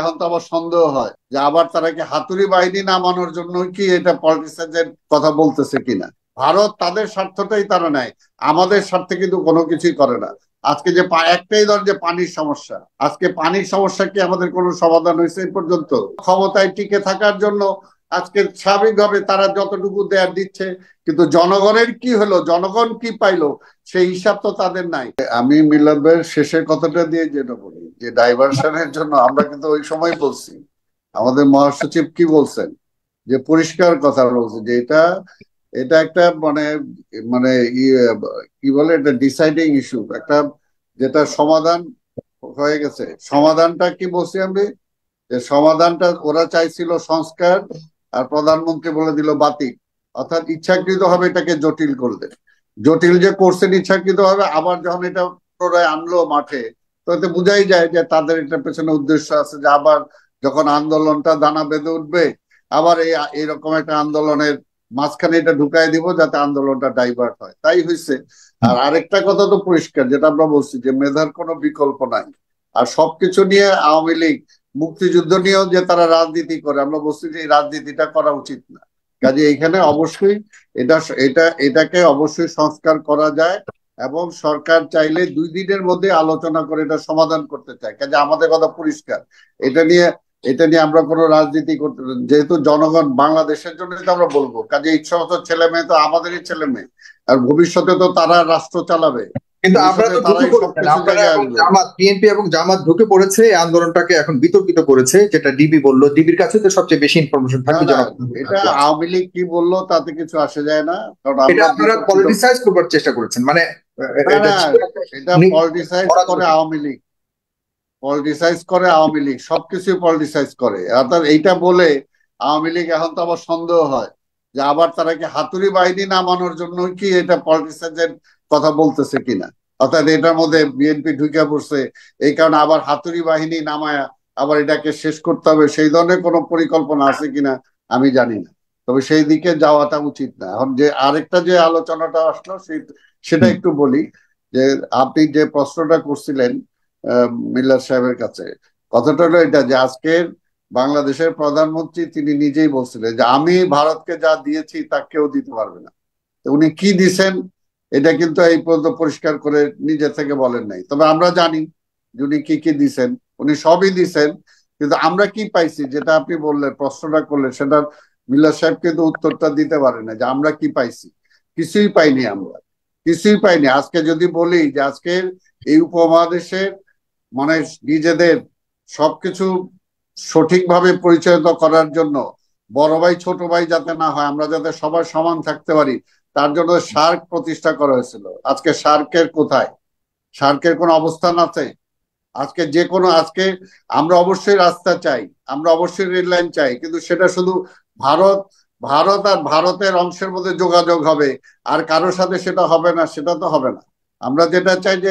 এখন তো আবার সন্দেহ হয় যে আবার তারা কি বাহিনী নামানোর জন্য কি এটা পলিটিক্সের কথা বলতেছে কিনা ভারত তাদের স্বার্থটাই তারা নেয় আমাদের স্বার্থে কিন্তু কোনো কিছুই করে না আজকে যে একটাই ধর যে পানির সমস্যা আজকে পানির সমস্যা কি আমাদের কোনো সমাধান হয়েছে এই পর্যন্ত ক্ষমতায় টিকে থাকার জন্য আজকে স্বাভাবিকভাবে তারা যতটুকু দেয়ার দিচ্ছে কিন্তু জনগণের কি হলো জনগণ কি পাইলো সেই হিসাব তো তাদের নাই আমি মিলাবের শেষের কথাটা দিয়ে যেটা বলি যে ডাইভারশনের জন্য আমরা কিন্তু ওই সময় বলছি আমাদের মহাসচিব কি বলছেন যে পরিষ্কার কথা বলছে যে এটা এটা একটা মানে মানে কি বলে এটা ডিসাইডিং ইস্যু একটা যেটা সমাধান হয়ে গেছে সমাধানটা কি বলছি আমি যে সমাধানটা ওরা চাইছিল সংস্কার আর প্রধানমন্ত্রী বলে দিল বাতিল অর্থাৎ ইচ্ছাকৃত হবে এটাকে জটিল করলেন জটিল যে করছেন ইচ্ছাকৃত হবে আবার যখন এটা পুনরায় আনলো মাঠে তো এতে বোঝাই যায় যে তাদের এটা পেছনে উদ্দেশ্য আছে যে আবার যখন আন্দোলনটা দানা বেঁধে উঠবে আবার এই এরকম একটা আন্দোলনের মাঝখানে এটা ঢুকাই দিব যাতে আন্দোলনটা ডাইভার্ট হয় তাই হয়েছে আর আরেকটা কথা তো পরিষ্কার যেটা আমরা বলছি যে মেধার কোনো বিকল্প নাই আর সবকিছু নিয়ে আওয়ামী লীগ মুক্তিযুদ্ধ নিয়েও যে তারা রাজনীতি করে আমরা বলছি যে এই রাজনীতিটা করা উচিত না কাজে এখানে অবশ্যই এটা এটা এটাকে অবশ্যই সংস্কার করা যায় এবং সরকার চাইলে দুই দিনের মধ্যে আলোচনা করে এটা সমাধান করতে চায় কাজে আমাদের কথা পরিষ্কার এটা নিয়ে এটা নিয়ে আমরা কোনো রাজনীতি করতে যেহেতু জনগণ বাংলাদেশের জন্য আমরা বলবো কাজে ইচ্ছা মতো ছেলে মেয়ে তো আমাদেরই ছেলে মেয়ে আর ভবিষ্যতে তো তারা রাষ্ট্র চালাবে কিন্তু আমরা তো জামাত বিএনপি এবং জামাত ঢুকে পড়েছে এই আন্দোলনটাকে এখন বিতর্কিত করেছে যেটা ডিবি বলল ডিবির কাছে তো সবচেয়ে বেশি ইনফরমেশন থাকে এটা আওয়ামী লীগ কি বললো তাতে কিছু আসে যায় না কারণ এটা আপনারা পলিটিসাইজ করবার চেষ্টা করেছেন মানে এটা পলিটিসাইজ করে আওয়ামী লীগ পলিটিসাইজ করে আওয়ামী লীগ সবকিছু পলিটিসাইজ করে আর এইটা বলে আওয়ামী লীগ এখন তো আবার সন্দেহ হয় যে আবার তারা কি হাতুড়ি বাহিনী নামানোর জন্য কি এটা পলিটিসাইজের কথা বলতেছে কিনা অর্থাৎ এটার মধ্যে বিএনপি ঢুকে পড়ছে এই কারণে আবার হাতুড়ি বাহিনী নামায়া আবার এটাকে শেষ করতে হবে সেই ধরনের কোনো পরিকল্পনা আছে কিনা আমি জানি না তবে সেই দিকে যাওয়াটা উচিত না এখন যে আরেকটা যে আলোচনাটা আসলো সেটা একটু বলি যে আপনি যে প্রশ্নটা করছিলেন মিল্লার সাহেবের কাছে কথাটা হলো এটা যে আজকের বাংলাদেশের প্রধানমন্ত্রী তিনি নিজেই বলছিলেন যে আমি ভারতকে যা দিয়েছি তা কেউ দিতে পারবে না উনি কি দিছেন এটা কিন্তু এই পর্যন্ত পরিষ্কার করে নিজে থেকে বলেন নাই তবে আমরা জানি উনি কি কি দিছেন উনি সবই দিছেন কিন্তু আমরা কি পাইছি যেটা আপনি বললেন প্রশ্নটা করলেন সেটা মিল্লা সাহেব কিন্তু উত্তরটা দিতে পারে না যে আমরা কি পাইছি কিছুই পাইনি আমরা কিছুই পাইনি আজকে যদি বলি যে আজকে এই উপমহাদেশের মানে নিজেদের সবকিছু সঠিকভাবে পরিচালিত করার জন্য বড় ভাই ছোট ভাই যাতে না হয় আমরা যাতে সবার সমান থাকতে পারি তার জন্য সার্ক প্রতিষ্ঠা করা হয়েছিল আজকে সার্কের কোথায় সার্কের কোন অবস্থান আছে আজকে যে কোনো আজকে আমরা অবশ্যই রাস্তা চাই আমরা অবশ্যই রেল লাইন চাই কিন্তু সেটা শুধু ভারত ভারত আর ভারতের অংশের মধ্যে যোগাযোগ হবে আর কারোর সাথে সেটা হবে না সেটা তো হবে না আমরা যেটা চাই যে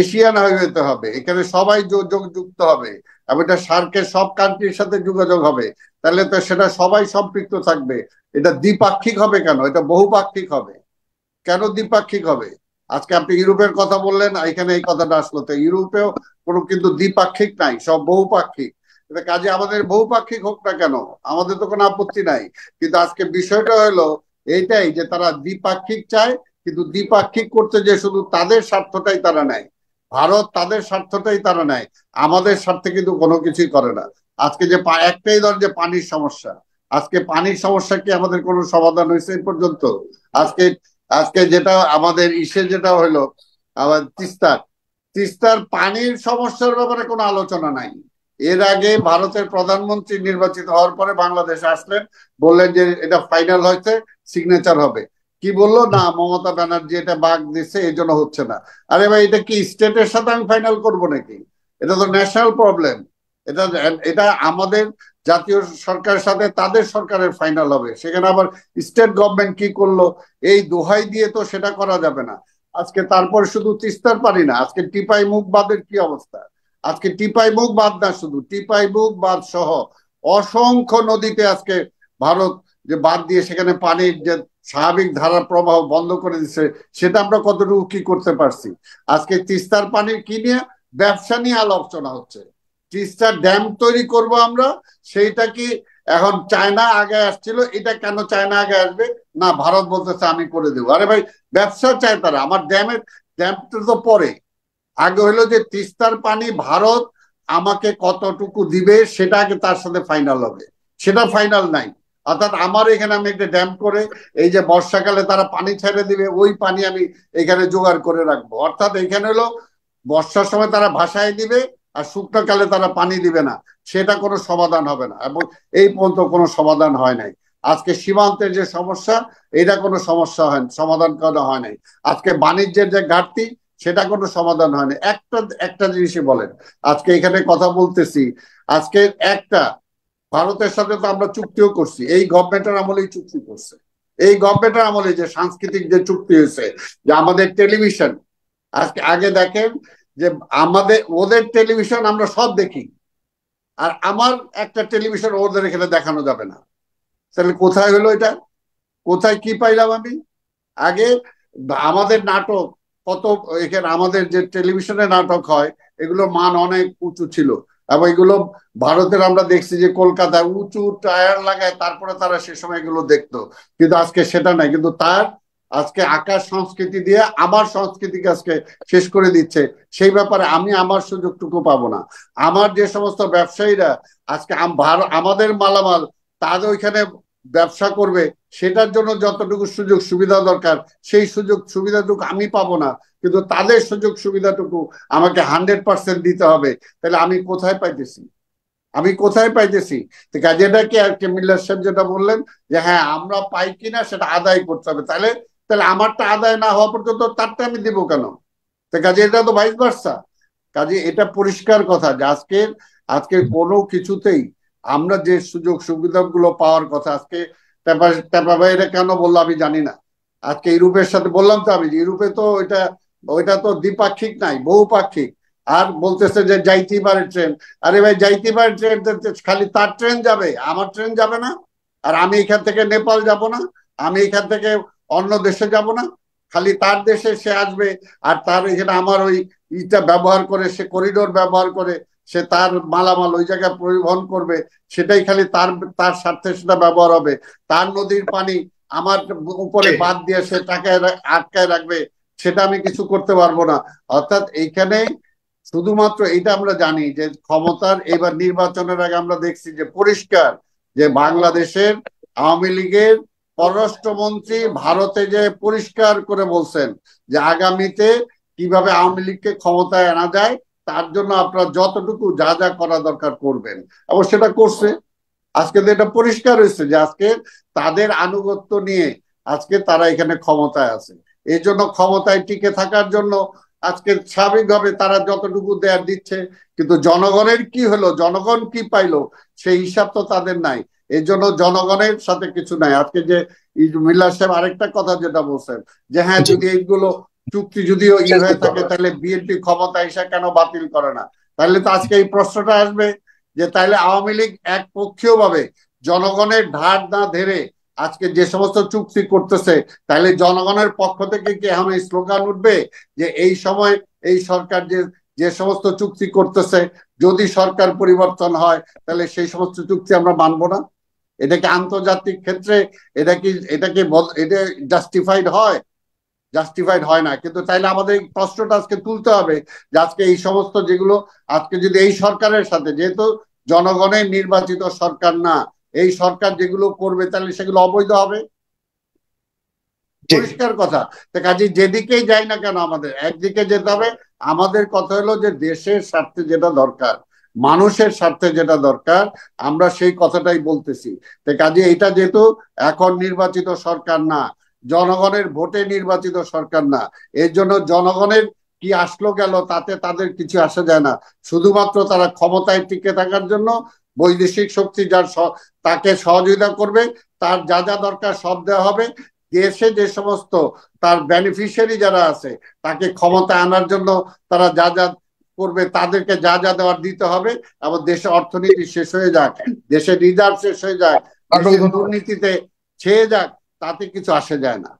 এশিয়ান হাইওয়েতে হবে এখানে সবাই যুক্ত হবে এবং এটা সার্কের সব কান্ট্রির সাথে যোগাযোগ হবে তাহলে তো সেটা সবাই সম্পৃক্ত থাকবে এটা দ্বিপাক্ষিক হবে কেন এটা বহুপাক্ষিক হবে কেন দ্বিপাক্ষিক হবে আজকে আপনি ইউরোপের কথা বললেন এখানে এই কথাটা আসলো তো ইউরোপেও কোনো কিন্তু দ্বিপাক্ষিক নাই সব বহুপাক্ষিক এটা কাজে আমাদের বহুপাক্ষিক হোক না কেন আমাদের তো কোনো আপত্তি নাই কিন্তু আজকে বিষয়টা হলো এইটাই যে তারা দ্বিপাক্ষিক চায় কিন্তু দ্বিপাক্ষিক করতে যে শুধু তাদের স্বার্থটাই তারা নেয় ভারত তাদের স্বার্থটাই তারা নেয় আমাদের স্বার্থে কিন্তু কোনো কিছুই করে না আজকে যে একটাই ধর যে পানির সমস্যা আজকে পানির সমস্যা কি আমাদের কোনো সমাধান হয়েছে এই পর্যন্ত আজকে আজকে যেটা আমাদের ইসে যেটা হলো আবার তিস্তার তিস্তার পানির সমস্যার ব্যাপারে কোনো আলোচনা নাই এর আগে ভারতের প্রধানমন্ত্রী নির্বাচিত হওয়ার পরে বাংলাদেশে আসলেন বললেন যে এটা ফাইনাল হয়েছে সিগনেচার হবে কি বললো না মমতা ব্যানার্জি এটা বাঘ দিচ্ছে এই জন্য হচ্ছে না আরে ভাই এটা কি স্টেটের সাথে আমি ফাইনাল করবো নাকি এটা তো ন্যাশনাল প্রবলেম এটা এটা আমাদের জাতীয় সরকারের সাথে তাদের সরকারের ফাইনাল হবে সেখানে আবার স্টেট গভর্নমেন্ট কি করলো এই দোহাই দিয়ে তো সেটা করা যাবে না আজকে তারপরে শুধু তিস্তার পারি না আজকে টিপাই মুখ বাদের কি অবস্থা আজকে টিপাই মুখ বাদ না শুধু টিপাই মুখ বাদ সহ অসংখ্য নদীতে আজকে ভারত যে বাদ দিয়ে সেখানে পানির যে স্বাভাবিক ধারা প্রবাহ বন্ধ করে দিচ্ছে সেটা আমরা কতটুকু কি করতে পারছি আজকে তিস্তার পানি কি নিয়ে ব্যবসা নিয়ে আলোচনা হচ্ছে তিস্তার ড্যাম তৈরি করব আমরা সেইটা কি এখন চায়না আগে আসছিল এটা কেন চায়না আগে আসবে না ভারত বলতেছে আমি করে দেবো আরে ভাই ব্যবসা চায় তারা আমার ড্যামের ড্যামটা তো পরে আগে হলো যে তিস্তার পানি ভারত আমাকে কতটুকু দিবে সেটা আগে তার সাথে ফাইনাল হবে সেটা ফাইনাল নাই অর্থাৎ আমার এখানে আমি একটা ড্যাম করে এই যে বর্ষাকালে তারা পানি ছেড়ে দিবে ওই পানি আমি এখানে জোগাড় করে রাখবো অর্থাৎ এখানে হলো বর্ষার সময় তারা ভাসায় দিবে আর শুকনোকালে তারা পানি দিবে না সেটা কোনো সমাধান হবে না এবং এই পর্যন্ত কোনো সমাধান হয় নাই আজকে সীমান্তের যে সমস্যা এটা কোনো সমস্যা হয় সমাধান করা হয় নাই আজকে বাণিজ্যের যে ঘাটতি সেটা কোনো সমাধান হয় না একটা একটা জিনিসই বলেন আজকে এখানে কথা বলতেছি আজকে একটা ভারতের সাথে তো আমরা চুক্তিও করছি এই গভর্নমেন্টের আমলেই চুক্তি করছে এই গভর্নমেন্টের আমলে যে সাংস্কৃতিক যে চুক্তি হয়েছে যে আমাদের টেলিভিশন আজকে আগে দেখেন যে আমাদের ওদের টেলিভিশন আমরা সব দেখি আর আমার একটা টেলিভিশন ওদের এখানে দেখানো যাবে না তাহলে কোথায় হলো এটা কোথায় কি পাইলাম আমি আগে আমাদের নাটক কত এখানে আমাদের যে টেলিভিশনে নাটক হয় এগুলোর মান অনেক উঁচু ছিল এবং এগুলো ভারতের আমরা দেখছি যে কলকাতায় উঁচু টায়ার লাগায় তারপরে তারা সে সময় এগুলো দেখতো কিন্তু আজকে সেটা নাই কিন্তু তার আজকে আকাশ সংস্কৃতি দিয়ে আমার সংস্কৃতিকে আজকে শেষ করে দিচ্ছে সেই ব্যাপারে আমি আমার সুযোগটুকু পাবো না আমার যে সমস্ত ব্যবসায়ীরা আজকে আমাদের মালামাল তাদের ওইখানে ব্যবসা করবে সেটার জন্য যতটুকু সুযোগ সুবিধা দরকার সেই সুযোগ সুবিধাটুকু আমি পাবো না কিন্তু তাদের সুযোগ সুবিধাটুকু আমাকে হান্ড্রেড পার্সেন্ট দিতে হবে তাহলে আমি কোথায় পাইতেছি আমি কোথায় পাইতেছি কাজেটা কি আর কে মিল্লার সাহেব যেটা বললেন যে হ্যাঁ আমরা পাই কিনা সেটা আদায় করতে হবে তাহলে তাহলে আমারটা আদায় না হওয়া পর্যন্ত তারটা আমি দিব কেন তো কাজে এটা তো ভাইস বার্সা কাজে এটা পরিষ্কার কথা যে আজকের আজকে কোনো কিছুতেই আমরা যে সুযোগ সুবিধাগুলো পাওয়ার কথা আজকে এটা কেন বললো আমি জানি না আজকে ইউরোপের সাথে বললাম তো আমি ইউরোপে তো ওইটা ওইটা তো দ্বিপাক্ষিক নাই বহুপাক্ষিক আর বলতেছে যে যাইতেই পারে ট্রেন আরে ভাই যাইতে পারে ট্রেন খালি তার ট্রেন যাবে আমার ট্রেন যাবে না আর আমি এখান থেকে নেপাল যাব না আমি এখান থেকে অন্য দেশে যাব না খালি তার দেশে সে আসবে আর তার এখানে আমার ওই ইটা ব্যবহার করে সে করিডোর ব্যবহার করে সে তার মালামাল ওই জায়গায় পরিবহন করবে সেটাই খালি তার তার স্বার্থে সেটা ব্যবহার হবে তার নদীর পানি আমার উপরে বাদ দিয়ে সে টাকায় আটকায় রাখবে সেটা আমি কিছু করতে পারবো না অর্থাৎ এইখানে শুধুমাত্র এটা আমরা জানি যে ক্ষমতার এবার নির্বাচনের আগে আমরা দেখছি যে পরিষ্কার যে বাংলাদেশের আওয়ামী লীগের পররাষ্ট্রমন্ত্রী ভারতে যে পরিষ্কার করে বলছেন যে আগামীতে কিভাবে আওয়ামী লীগকে ক্ষমতায় আনা যায় তার জন্য আপনার যতটুকু যা যা করা দরকার করবেন এবং সেটা করছে আজকে তো এটা পরিষ্কার হয়েছে যে আজকে তাদের আনুগত্য নিয়ে আজকে তারা এখানে ক্ষমতায় আছে এই জন্য ক্ষমতায় টিকে থাকার জন্য আজকে স্বাভাবিকভাবে তারা যতটুকু দেয়ার দিচ্ছে কিন্তু জনগণের কি হলো জনগণ কি পাইলো সেই হিসাব তো তাদের নাই এই জন্য জনগণের সাথে কিছু নাই আজকে যে মিল্লা সাহেব আরেকটা কথা যেটা বলছেন যে হ্যাঁ যদি এইগুলো চুক্তি যদি ইয়ে হয়ে থাকে তাহলে বিএনপি ক্ষমতা এসে কেন বাতিল করে না তাহলে তো আজকে এই প্রশ্নটা আসবে যে তাহলে আওয়ামী লীগ এক পক্ষীয় ভাবে জনগণের ধার না ধরে আজকে যে সমস্ত চুক্তি করতেছে তাহলে জনগণের পক্ষ থেকে কি এখন এই স্লোগান উঠবে যে এই সময় এই সরকার যে যে সমস্ত চুক্তি করতেছে যদি সরকার পরিবর্তন হয় তাহলে সেই সমস্ত চুক্তি আমরা মানব না এটা কি আন্তর্জাতিক ক্ষেত্রে এটা কি এটা কি এটা জাস্টিফাইড হয় জাস্টিফাইড হয় না কিন্তু তাইলে আমাদের প্রশ্নটা আজকে তুলতে হবে যে আজকে এই সমস্ত যেগুলো আজকে যদি এই সরকারের সাথে যেহেতু জনগণের নির্বাচিত সরকার না এই সরকার যেগুলো করবে তাহলে সেগুলো অবৈধ হবে পরিষ্কার কথা কাজে যেদিকেই যাই না কেন আমাদের একদিকে যেতে হবে আমাদের কথা হলো যে দেশের স্বার্থে যেটা দরকার মানুষের স্বার্থে যেটা দরকার আমরা সেই কথাটাই বলতেছি তো কাজে এটা যেহেতু এখন নির্বাচিত সরকার না জনগণের ভোটে নির্বাচিত সরকার না এর জন্য জনগণের কি আসলো গেল তাতে তাদের কিছু আসা যায় না শুধুমাত্র তারা ক্ষমতায় টিকে থাকার জন্য বৈদেশিক শক্তি যার তাকে সহযোগিতা করবে তার যা যা দরকার সব দেওয়া হবে দেশে যে সমস্ত তার বেনিফিশিয়ারি যারা আছে তাকে ক্ষমতা আনার জন্য তারা যা যা করবে তাদেরকে যা যা দেওয়ার দিতে হবে এবং দেশে অর্থনীতি শেষ হয়ে যাক দেশে রিজার্ভ শেষ হয়ে যাক দুর্নীতিতে ছেয়ে যাক তাতে কিছু আসে যায় না